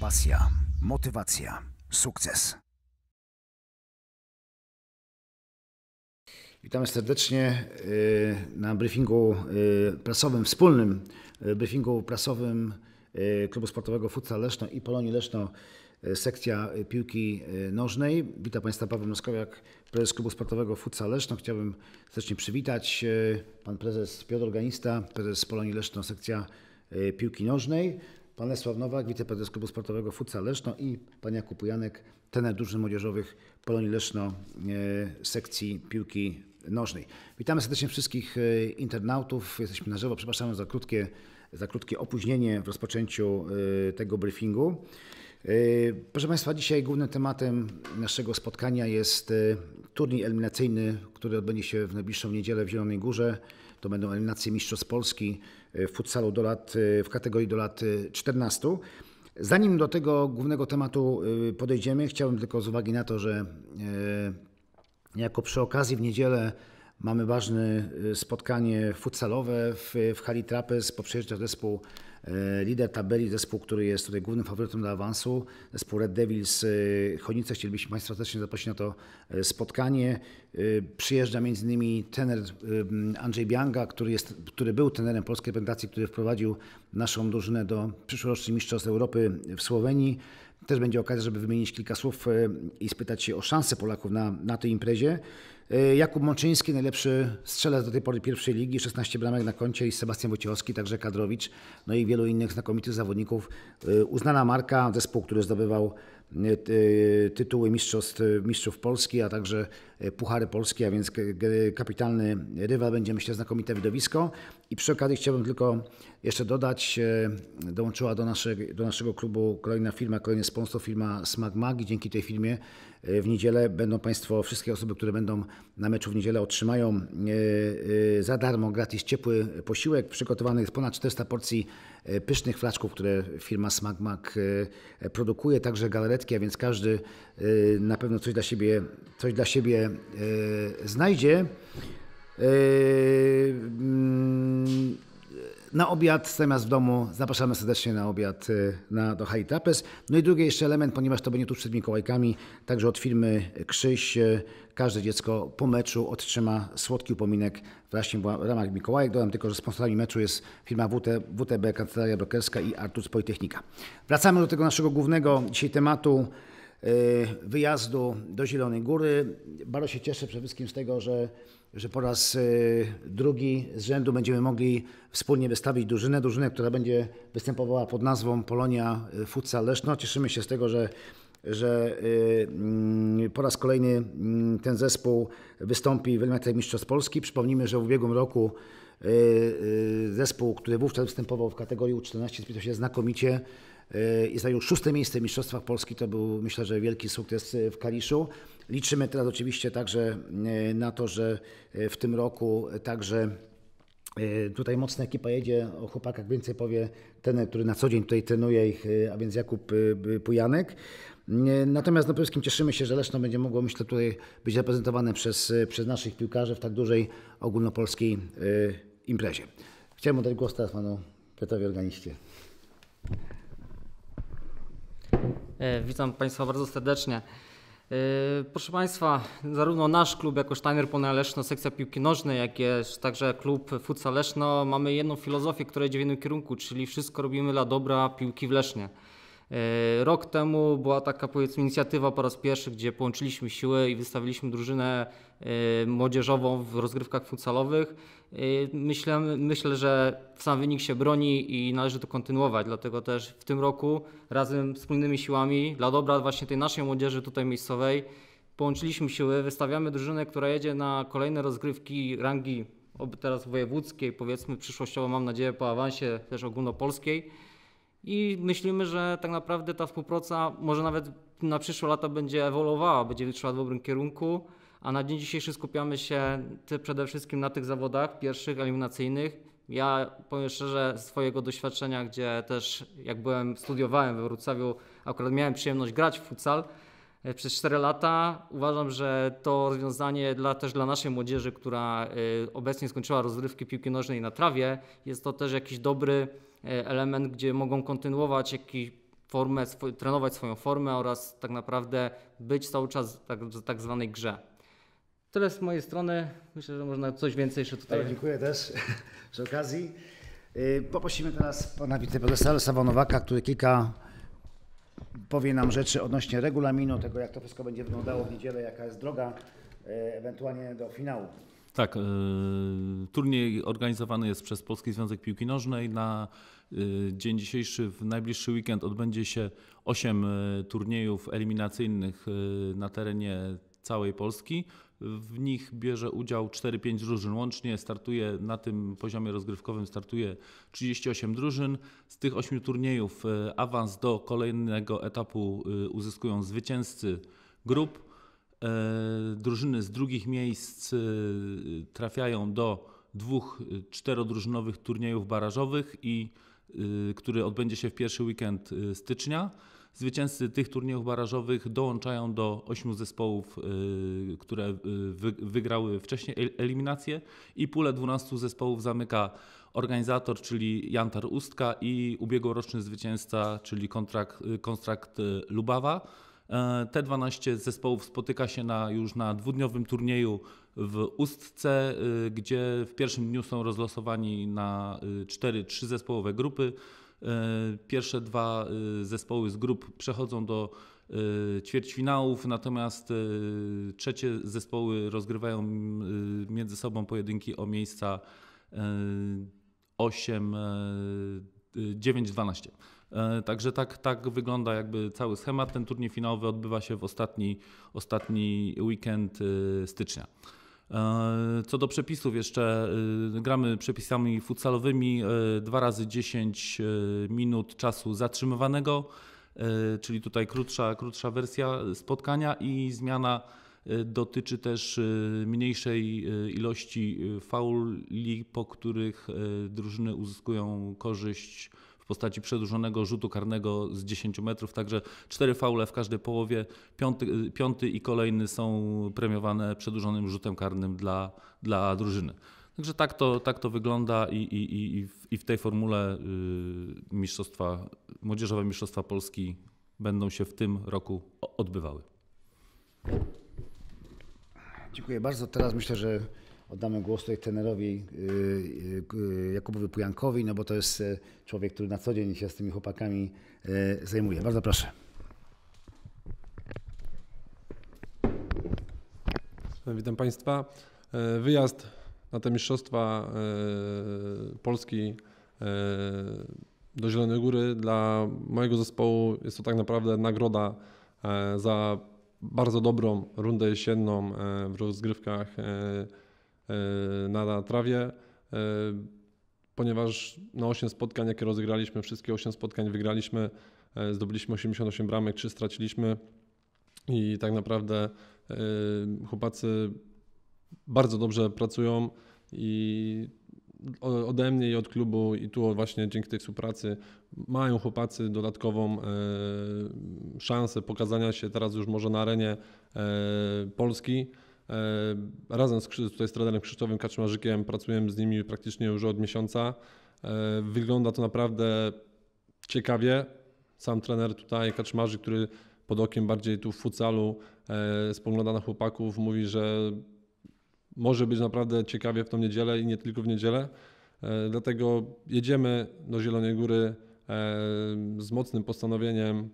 Pasja, motywacja, sukces. Witamy serdecznie y, na briefingu y, prasowym, wspólnym y, briefingu prasowym Klubu Sportowego Futsal Leszno i Polonii Leszno, sekcja piłki nożnej. Witam Państwa Paweł Moskowiak, prezes Klubu Sportowego Futsal Leszno. Chciałbym serdecznie przywitać pan prezes Piotr Organista, prezes Polonii Leszno, sekcja piłki nożnej Pan Lesław Nowak, wiceprezes klubu sportowego Futsal Leszno i pan Jakub Janek, trener drużyn młodzieżowych Polonii Leszno e, sekcji piłki nożnej. Witamy serdecznie wszystkich e, internautów. Jesteśmy na żywo. Przepraszamy za krótkie, za krótkie opóźnienie w rozpoczęciu e, tego briefingu. Proszę Państwa, dzisiaj głównym tematem naszego spotkania jest turniej eliminacyjny, który odbędzie się w najbliższą niedzielę w Zielonej Górze. To będą eliminacje Mistrzostw Polski E, futsalu do lat, e, w kategorii do lat 14. E, Zanim do tego głównego tematu podejdziemy, chciałbym tylko z uwagi na to, że jako przy okazji w niedzielę mamy ważne spotkanie futsalowe w, w Hali Trapez, bo zespół E, lider tabeli, zespół, który jest tutaj głównym faworytem do awansu, zespół Red Devils e, Chonice. Chcielibyśmy Państwa serdecznie zaprosić na to e, spotkanie. Przyjeżdża m.in. tener Andrzej Bianga, który, jest, który był tenerem polskiej reprezentacji, który wprowadził naszą drużynę do przyszłorocznych Mistrzostw Europy w Słowenii. Też będzie okazja, żeby wymienić kilka słów i spytać się o szanse Polaków na, na tej imprezie. E, Jakub Mączyński, najlepszy strzelec do tej pory pierwszej ligi, 16 bramek na koncie i Sebastian Wojciechowski, także Kadrowicz, no i wielu innych znakomitych zawodników. E, Uznana marka, zespół, który zdobywał E, tytuły mistrzostw, mistrzów Polski, a także e, Puchary Polskie, a więc kapitalny rywal będzie myślę znakomite widowisko. I przy okazji chciałbym tylko jeszcze dodać, e, dołączyła do, naszej, do naszego klubu kolejna firma, kolejny sponsor, firma SmagMag i dzięki tej firmie w niedzielę będą Państwo, wszystkie osoby, które będą na meczu w niedzielę otrzymają za darmo gratis ciepły posiłek przygotowany z ponad 400 porcji E, pysznych flaczków, które firma Smak e, e, produkuje, także galaretki, a więc każdy na pewno coś dla siebie, coś dla siebie znajdzie. Mm, na obiad, zamiast w domu zapraszamy serdecznie na obiad y, na, do High No i drugi jeszcze element, ponieważ to będzie tu przed Mikołajkami, także od firmy Krzyś y, każde dziecko po meczu otrzyma słodki upominek właśnie w ramach Mikołajek. Dodam tylko, że sponsorami meczu jest firma WT, WTB, Kancelaria Brokerska i Artus Politechnika. Wracamy do tego naszego głównego dzisiaj tematu y, wyjazdu do Zielonej Góry. Bardzo się cieszę przede wszystkim z tego, że że po raz y, drugi z rzędu będziemy mogli wspólnie wystawić drużynę, drużynę, która będzie występowała pod nazwą Polonia y, Futsal Leszno. Cieszymy się z tego, że że y, mm, po raz kolejny mm, ten zespół wystąpi w Eliminacjach Mistrzostw Polski. Przypomnijmy, że w ubiegłym roku zespół, który wówczas występował w kategorii U14, spisał się znakomicie i zajął szóste miejsce w Mistrzostwach Polski. To był, myślę, że wielki sukces w Kaliszu. Liczymy teraz oczywiście także e, na to, że e, w tym roku także e, Tutaj mocna ekipa jedzie, o chłopakach więcej powie ten, który na co dzień tutaj trenuje ich, a więc Jakub Pujanek. Natomiast na no, wszystkim cieszymy się, że Leszno będzie mogło, myślę, tutaj być reprezentowane przez, przez naszych piłkarzy w tak dużej ogólnopolskiej imprezie. Chciałem oddać głos teraz panu Piotrowi Organiście. Witam Państwa bardzo serdecznie. E, proszę Państwa, zarówno nasz klub jako Steiner Pone Leszno, sekcja piłki nożnej, jak i także klub Futsal Leszno mamy jedną filozofię, która idzie w jednym kierunku, czyli wszystko robimy dla dobra piłki w Lesznie. E, rok temu była taka powiedzmy inicjatywa po raz pierwszy, gdzie połączyliśmy siły i wystawiliśmy drużynę e, młodzieżową w rozgrywkach futsalowych. E, myślę, myślę, że sam wynik się broni i należy to kontynuować, dlatego też w tym roku razem wspólnymi siłami dla dobra właśnie tej naszej młodzieży tutaj miejscowej połączyliśmy siły, wystawiamy drużynę, która jedzie na kolejne rozgrywki rangi teraz wojewódzkiej, powiedzmy przyszłościowo mam nadzieję po awansie też ogólnopolskiej i myślimy, że tak naprawdę ta współpraca może nawet na przyszłe lata będzie ewoluowała, będzie szła w dobrym kierunku, a na dzień dzisiejszy skupiamy się przede wszystkim na tych zawodach pierwszych, eliminacyjnych. Ja powiem szczerze, z swojego doświadczenia, gdzie też jak byłem, studiowałem we Wrocławiu, akurat miałem przyjemność grać w futsal, e, przez 4 lata. Uważam, że to rozwiązanie dla, też dla naszej młodzieży, która e, obecnie skończyła rozrywki piłki nożnej na trawie, jest to też jakiś dobry E, element, gdzie mogą kontynuować jakiś formę, trenować swoją formę oraz tak naprawdę być cały czas tak, w tak zwanej grze. Tyle z mojej strony. Myślę, że można coś więcej jeszcze tutaj. Ale dziękuję też przy okazji. Y, poprosimy teraz pana wiceprezesa Sawonowaka, który kilka powie nam rzeczy odnośnie regulaminu, tego jak to wszystko będzie wyglądało w niedzielę, jaka jest droga y, ewentualnie do finału. Tak, e, turniej organizowany jest przez Polski Związek Piłki Nożnej. Na e, dzień dzisiejszy, w najbliższy weekend odbędzie się 8 e, turniejów eliminacyjnych na terenie całej Polski. W nich bierze udział 4-5 drużyn łącznie. Startuje na tym poziomie rozgrywkowym startuje 38 drużyn. Z tych 8 turniejów awans do kolejnego etapu uzyskują zwycięzcy grup. E, drużyny z drugich miejsc e, trafiają do dwóch e, czterodrużynowych turniejów barażowych i który odbędzie się w pierwszy weekend stycznia. Zwycięzcy tych turniejów barażowych dołączają do ośmiu zespołów, które wygrały wcześniej eliminację i pulę 12 zespołów zamyka organizator, czyli Jantar Ustka i ubiegłoroczny zwycięzca, czyli kontrakt, kontrakt Lubawa. E, te 12 zespołów spotyka się na, już na dwudniowym turnieju w Ustce, e, gdzie w pierwszym dniu są rozlosowani na 4 e, 3 zespołowe grupy. Pierwsze dwa zespoły z grup przechodzą do ćwierćfinałów, natomiast trzecie zespoły rozgrywają między sobą pojedynki o miejsca 8, 9, 12. E, także tak, tak wygląda jakby cały schemat. Ten turniej finałowy odbywa się w ostatni, ostatni weekend e, stycznia. E, co do przepisów, jeszcze gramy przepisami futsalowymi dwa razy 10 minut czasu zatrzymywanego, czyli tutaj krótsza, krótsza wersja spotkania i zmiana dotyczy też mniejszej ilości fauli, po których drużyny uzyskują korzyść w postaci przedłużonego rzutu karnego z 10 metrów, także cztery faule w każdej połowie, piąty, piąty i kolejny są premiowane przedłużonym rzutem karnym dla, dla drużyny. Także tak to, tak to wygląda i, i, i, w, i w tej formule y, mistrzostwa, młodzieżowe mistrzostwa Polski będą się w tym roku odbywały. Dziękuję bardzo. Teraz myślę, że oddamy głos tutaj trenerowi y, y, Jakubowi Pujankowi, no bo to jest e, człowiek, który na co dzień się z tymi chłopakami e, zajmuje. Bardzo proszę. Witam Państwa. E, wyjazd na te Mistrzostwa Polski do Zielonej Góry dla mojego zespołu jest to tak naprawdę nagroda za bardzo dobrą rundę jesienną w rozgrywkach E, na trawie, e, ponieważ na 8 spotkań, jakie rozegraliśmy, wszystkie 8 spotkań wygraliśmy, e, zdobyliśmy 88 bramek, 3 straciliśmy i tak naprawdę chłopacy bardzo dobrze pracują i ode mnie i od klubu i tu właśnie dzięki tej współpracy mają chłopacy dodatkową szansę pokazania się teraz już może na arenie Polski. E, razem z, tutaj trenerem Krzysztofem Kaczmarzykiem pracujemy z nimi praktycznie już od miesiąca. E, wygląda to naprawdę ciekawie. Sam trener tutaj, Kaczmarzyk, który pod okiem bardziej tu w futsalu e, spogląda na chłopaków, mówi, że może być naprawdę ciekawie w tą niedzielę i nie tylko w niedzielę. Dlatego jedziemy do Zielonej Góry z mocnym postanowieniem,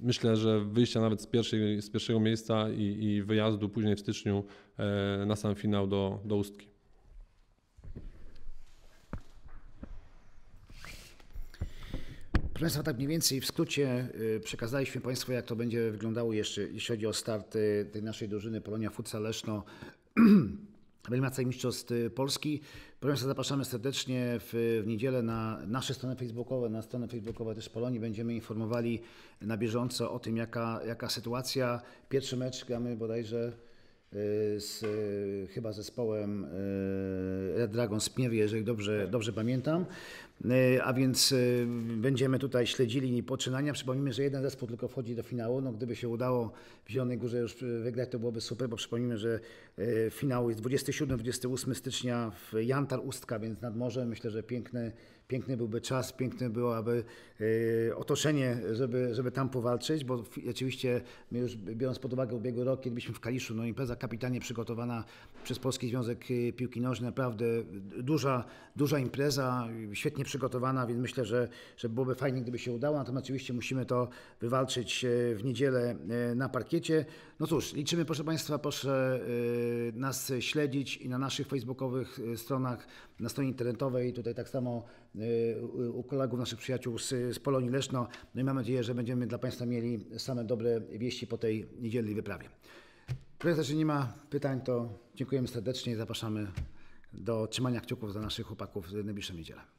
myślę, że wyjścia nawet z, pierwszej, z pierwszego miejsca i, i, wyjazdu później w styczniu e, na sam finał do, do Ustki. Proszę tak mniej więcej w skrócie y, przekazaliśmy Państwu, jak to będzie wyglądało jeszcze, jeśli chodzi o starty tej naszej drużyny Polonia Futsal Leszno Eliminacja Mistrzostw y, Polski. Proszę zapraszamy serdecznie w, w, niedzielę na nasze strony facebookowe, na stronę facebookową też Polonii. Będziemy informowali na bieżąco o tym, jaka, jaka sytuacja. Pierwszy mecz gramy bodajże y, z y, chyba zespołem Red Dragon z Pniewie, jeżeli dobrze, dobrze pamiętam. E, a więc e, będziemy tutaj śledzili poczynania. Przypomnijmy, że jeden zespół tylko wchodzi do finału. No, gdyby się udało w Zielonej Górze już e, wygrać, to byłoby super, bo przypomnijmy, że finał jest 27-28 stycznia w Jantar Ustka, więc nad morzem. Myślę, że piękny, piękny byłby czas, piękne byłoby otoczenie, żeby, żeby tam powalczyć, bo oczywiście my już biorąc pod uwagę ubiegły rok, kiedy byliśmy w Kaliszu, no impreza kapitanie przygotowana przez Polski Związek Piłki Nożnej, naprawdę duża, duża impreza, świetnie przygotowana, więc myślę, że, że byłoby fajnie, gdyby się udało. Natomiast oczywiście musimy to wywalczyć e, w niedzielę e, na parkiecie. No cóż, liczymy, proszę Państwa, proszę e, nas śledzić i na naszych facebookowych stronach, na stronie internetowej, tutaj tak samo u kolegów, naszych przyjaciół z, z Polonii Leszno. No i mam nadzieję, że będziemy dla Państwa mieli same dobre wieści po tej niedzielnej wyprawie. Jeżeli nie ma pytań, to dziękujemy serdecznie i zapraszamy do trzymania kciuków za naszych chłopaków w najbliższą niedzielę.